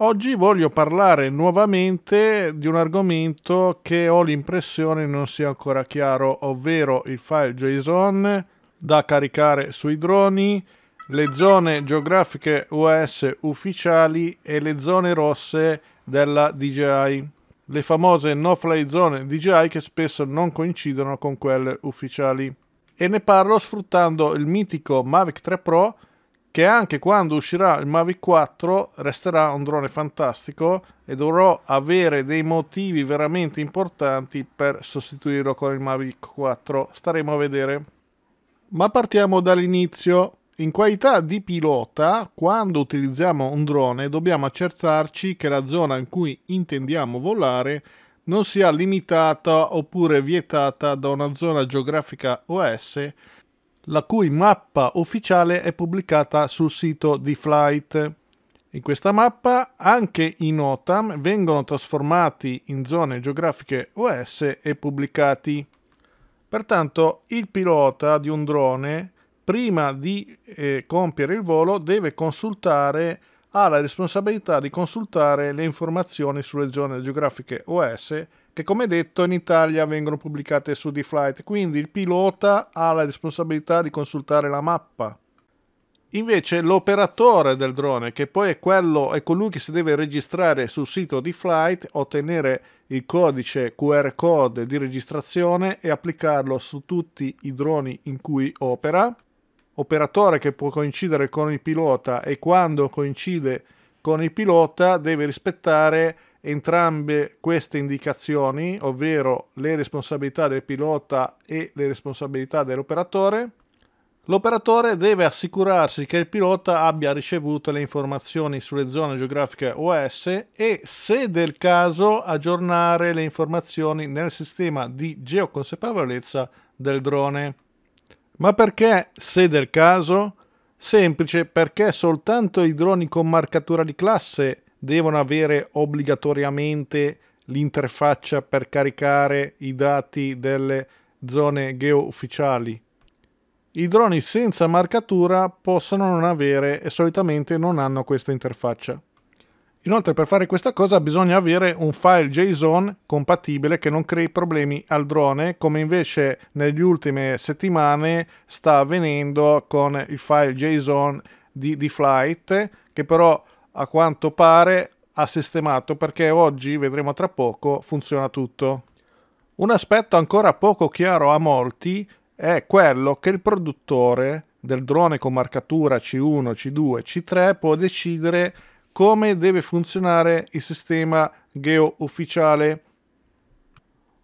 Oggi voglio parlare nuovamente di un argomento che ho l'impressione non sia ancora chiaro, ovvero il file JSON da caricare sui droni, le zone geografiche US ufficiali e le zone rosse della DJI, le famose no-fly zone DJI che spesso non coincidono con quelle ufficiali. E ne parlo sfruttando il mitico Mavic 3 Pro che anche quando uscirà il Mavic 4 resterà un drone fantastico e dovrò avere dei motivi veramente importanti per sostituirlo con il Mavic 4. Staremo a vedere. Ma partiamo dall'inizio. In qualità di pilota, quando utilizziamo un drone, dobbiamo accertarci che la zona in cui intendiamo volare non sia limitata oppure vietata da una zona geografica OS la cui mappa ufficiale è pubblicata sul sito di Flight. In questa mappa anche i NOTAM vengono trasformati in zone geografiche OS e pubblicati. Pertanto il pilota di un drone, prima di eh, compiere il volo, deve consultare, ha la responsabilità di consultare le informazioni sulle zone geografiche OS che come detto in Italia vengono pubblicate su D-Flight, quindi il pilota ha la responsabilità di consultare la mappa. Invece l'operatore del drone, che poi è, quello, è colui che si deve registrare sul sito di Flight, ottenere il codice QR code di registrazione e applicarlo su tutti i droni in cui opera. Operatore che può coincidere con il pilota e quando coincide con il pilota deve rispettare entrambe queste indicazioni, ovvero le responsabilità del pilota e le responsabilità dell'operatore, l'operatore deve assicurarsi che il pilota abbia ricevuto le informazioni sulle zone geografiche OS e, se del caso, aggiornare le informazioni nel sistema di geoconsapevolezza del drone. Ma perché, se del caso? Semplice perché soltanto i droni con marcatura di classe devono avere obbligatoriamente l'interfaccia per caricare i dati delle zone geoufficiali. I droni senza marcatura possono non avere e solitamente non hanno questa interfaccia. Inoltre per fare questa cosa bisogna avere un file JSON compatibile che non crei problemi al drone come invece negli ultime settimane sta avvenendo con il file JSON di, di Flight che però a quanto pare ha sistemato perché oggi, vedremo tra poco, funziona tutto. Un aspetto ancora poco chiaro a molti è quello che il produttore del drone con marcatura C1, C2, C3 può decidere come deve funzionare il sistema geo ufficiale.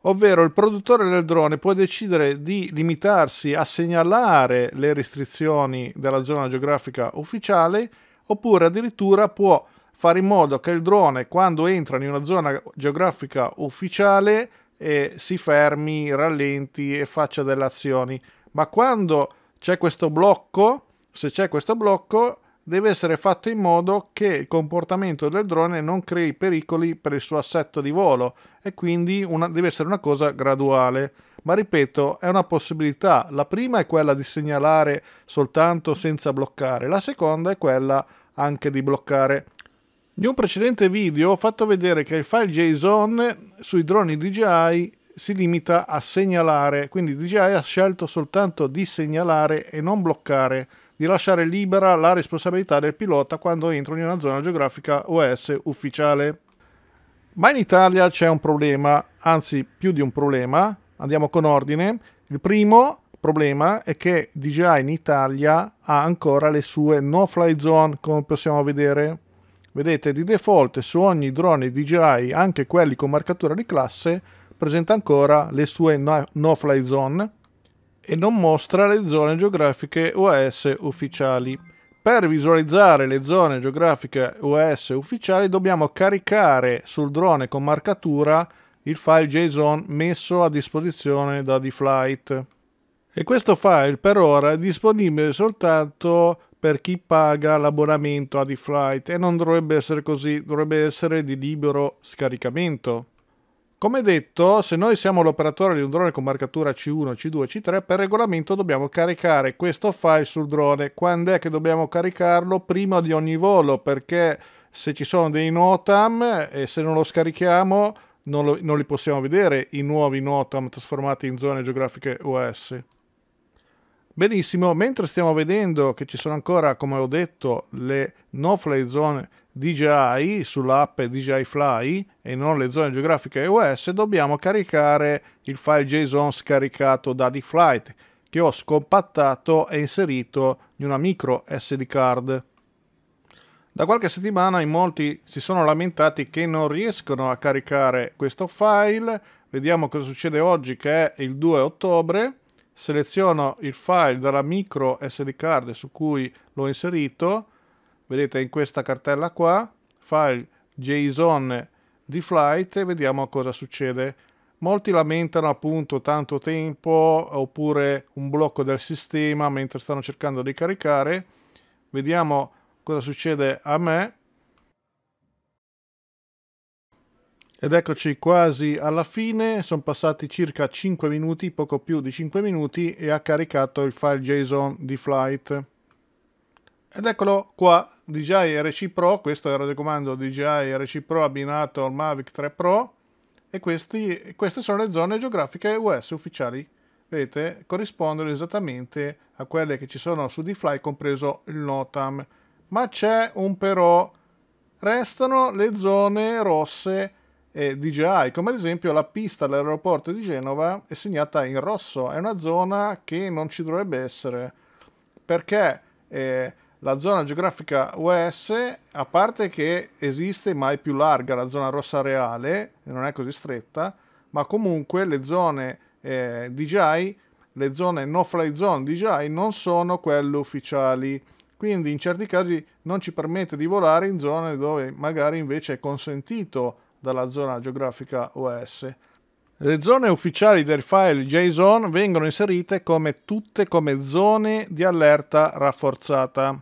Ovvero il produttore del drone può decidere di limitarsi a segnalare le restrizioni della zona geografica ufficiale oppure addirittura può fare in modo che il drone quando entra in una zona geografica ufficiale eh, si fermi, rallenti e faccia delle azioni. Ma quando c'è questo blocco, se c'è questo blocco, deve essere fatto in modo che il comportamento del drone non crei pericoli per il suo assetto di volo e quindi una, deve essere una cosa graduale. Ma ripeto, è una possibilità. La prima è quella di segnalare soltanto senza bloccare, la seconda è quella anche di bloccare. In un precedente video ho fatto vedere che il file JSON sui droni DJI si limita a segnalare, quindi DJI ha scelto soltanto di segnalare e non bloccare di lasciare libera la responsabilità del pilota quando entrano in una zona geografica OS ufficiale. Ma in Italia c'è un problema, anzi più di un problema, andiamo con ordine. Il primo problema è che DJI in Italia ha ancora le sue no-fly zone, come possiamo vedere. Vedete, di default su ogni drone DJI, anche quelli con marcatura di classe, presenta ancora le sue no-fly zone e non mostra le zone geografiche OS ufficiali. Per visualizzare le zone geografiche OS ufficiali dobbiamo caricare sul drone con marcatura il file JSON messo a disposizione da DFlight. E questo file per ora è disponibile soltanto per chi paga l'abbonamento a DFlight e non dovrebbe essere così, dovrebbe essere di libero scaricamento. Come detto, se noi siamo l'operatore di un drone con marcatura C1, C2, C3, per regolamento dobbiamo caricare questo file sul drone. Quando è che dobbiamo caricarlo? Prima di ogni volo, perché se ci sono dei NOTAM eh, e se non lo scarichiamo non, lo, non li possiamo vedere i nuovi NOTAM trasformati in zone geografiche US. Benissimo, mentre stiamo vedendo che ci sono ancora, come ho detto, le no-fly zone DJI sull'app DJI Fly e non le zone geografiche iOS, dobbiamo caricare il file JSON scaricato da DFlight che ho scompattato e inserito in una micro SD card. Da qualche settimana in molti si sono lamentati che non riescono a caricare questo file. Vediamo cosa succede oggi che è il 2 ottobre seleziono il file dalla micro SD card su cui l'ho inserito, vedete in questa cartella qua, file JSON di flight e vediamo cosa succede. Molti lamentano appunto tanto tempo oppure un blocco del sistema mentre stanno cercando di caricare. Vediamo cosa succede a me Ed eccoci quasi alla fine, sono passati circa 5 minuti, poco più di 5 minuti e ha caricato il file JSON di flight. Ed eccolo qua, DJI RC Pro, questo era il comando DJI RC Pro abbinato al Mavic 3 Pro e questi, queste sono le zone geografiche US ufficiali. Vedete, corrispondono esattamente a quelle che ci sono su d compreso il NOTAM. Ma c'è un però, restano le zone rosse eh, ah, DJI, come ad esempio la pista dell'aeroporto di Genova è segnata in rosso, è una zona che non ci dovrebbe essere, perché eh, la zona geografica US, a parte che esiste ma è più larga la zona rossa reale, non è così stretta, ma comunque le zone eh, DJI, le zone no-fly zone DJI non sono quelle ufficiali, quindi in certi casi non ci permette di volare in zone dove magari invece è consentito dalla zona geografica OS. Le zone ufficiali del file JSON vengono inserite come tutte come zone di allerta rafforzata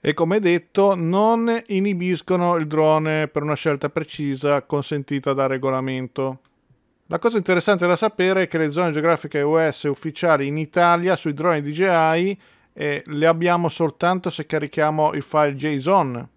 e come detto non inibiscono il drone per una scelta precisa consentita dal regolamento. La cosa interessante da sapere è che le zone geografiche US ufficiali in Italia sui droni DJI eh, le abbiamo soltanto se carichiamo il file JSON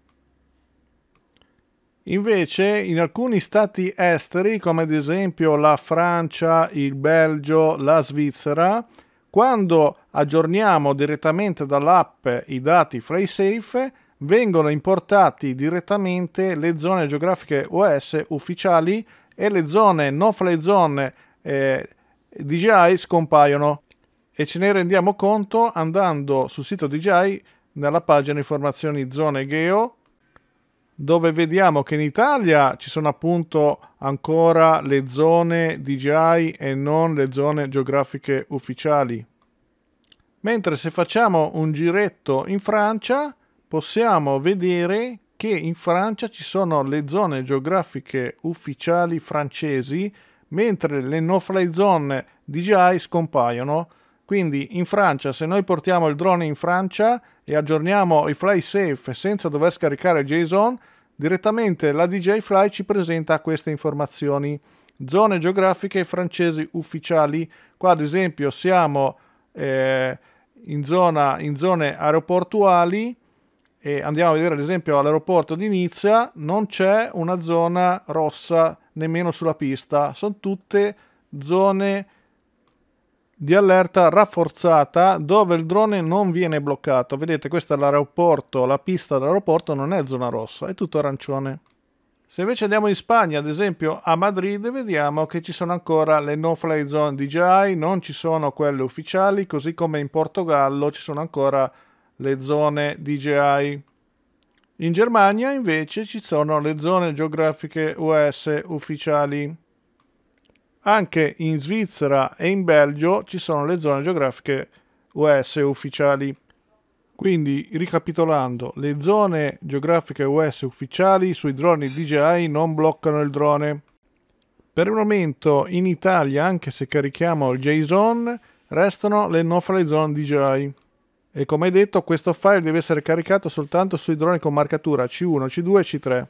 Invece in alcuni stati esteri, come ad esempio la Francia, il Belgio, la Svizzera, quando aggiorniamo direttamente dall'app i dati FlySafe, vengono importati direttamente le zone geografiche OS ufficiali e le zone no fly zone eh, DJI scompaiono e ce ne rendiamo conto andando sul sito DJI nella pagina informazioni zone geo dove vediamo che in Italia ci sono appunto ancora le zone DJI e non le zone geografiche ufficiali. Mentre se facciamo un giretto in Francia possiamo vedere che in Francia ci sono le zone geografiche ufficiali francesi mentre le no-fly zone DJI scompaiono. Quindi in Francia, se noi portiamo il drone in Francia e aggiorniamo i fly safe senza dover scaricare JSON, Direttamente la DJ Fly ci presenta queste informazioni. Zone geografiche francesi ufficiali. Qua ad esempio siamo eh, in, zona, in zone aeroportuali e andiamo a vedere ad esempio all'aeroporto di Nizza non c'è una zona rossa nemmeno sulla pista, sono tutte zone di allerta rafforzata dove il drone non viene bloccato. Vedete, questo è l'aeroporto, la pista dell'aeroporto non è zona rossa, è tutto arancione. Se invece andiamo in Spagna, ad esempio a Madrid, vediamo che ci sono ancora le no-fly zone DJI, non ci sono quelle ufficiali, così come in Portogallo ci sono ancora le zone DJI. In Germania invece ci sono le zone geografiche US ufficiali. Anche in Svizzera e in Belgio ci sono le zone geografiche US ufficiali. Quindi, ricapitolando, le zone geografiche US ufficiali sui droni DJI non bloccano il drone. Per il momento in Italia, anche se carichiamo il JSON, restano le no-fly zone DJI. E come detto, questo file deve essere caricato soltanto sui droni con marcatura C1, C2 e C3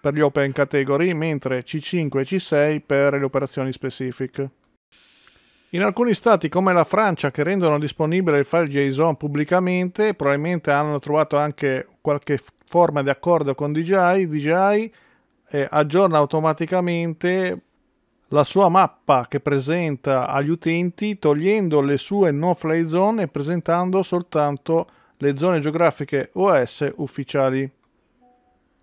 per gli Open Category, mentre C5 e C6 per le operazioni specific. In alcuni stati come la Francia che rendono disponibile il file JSON pubblicamente, probabilmente hanno trovato anche qualche forma di accordo con DJI, DJI eh, aggiorna automaticamente la sua mappa che presenta agli utenti togliendo le sue no-fly zone e presentando soltanto le zone geografiche OS ufficiali.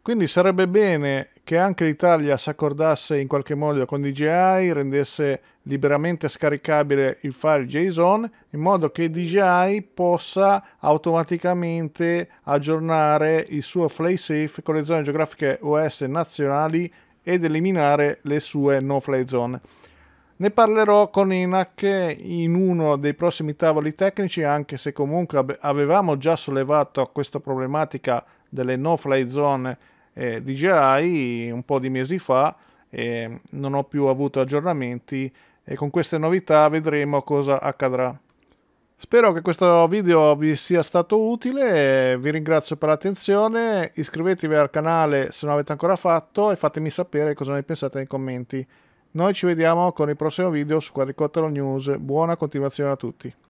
Quindi sarebbe bene che anche l'Italia si accordasse in qualche modo con DJI, rendesse liberamente scaricabile il file JSON in modo che DJI possa automaticamente aggiornare il suo fly safe con le zone geografiche OS nazionali ed eliminare le sue no-fly zone. Ne parlerò con ENAC in uno dei prossimi tavoli tecnici, anche se comunque avevamo già sollevato questa problematica delle no-fly zone eh, DJI un po' di mesi fa e non ho più avuto aggiornamenti e con queste novità vedremo cosa accadrà. Spero che questo video vi sia stato utile, vi ringrazio per l'attenzione, iscrivetevi al canale se non l'avete ancora fatto e fatemi sapere cosa ne pensate nei commenti. Noi ci vediamo con il prossimo video su Quadricottero News, buona continuazione a tutti.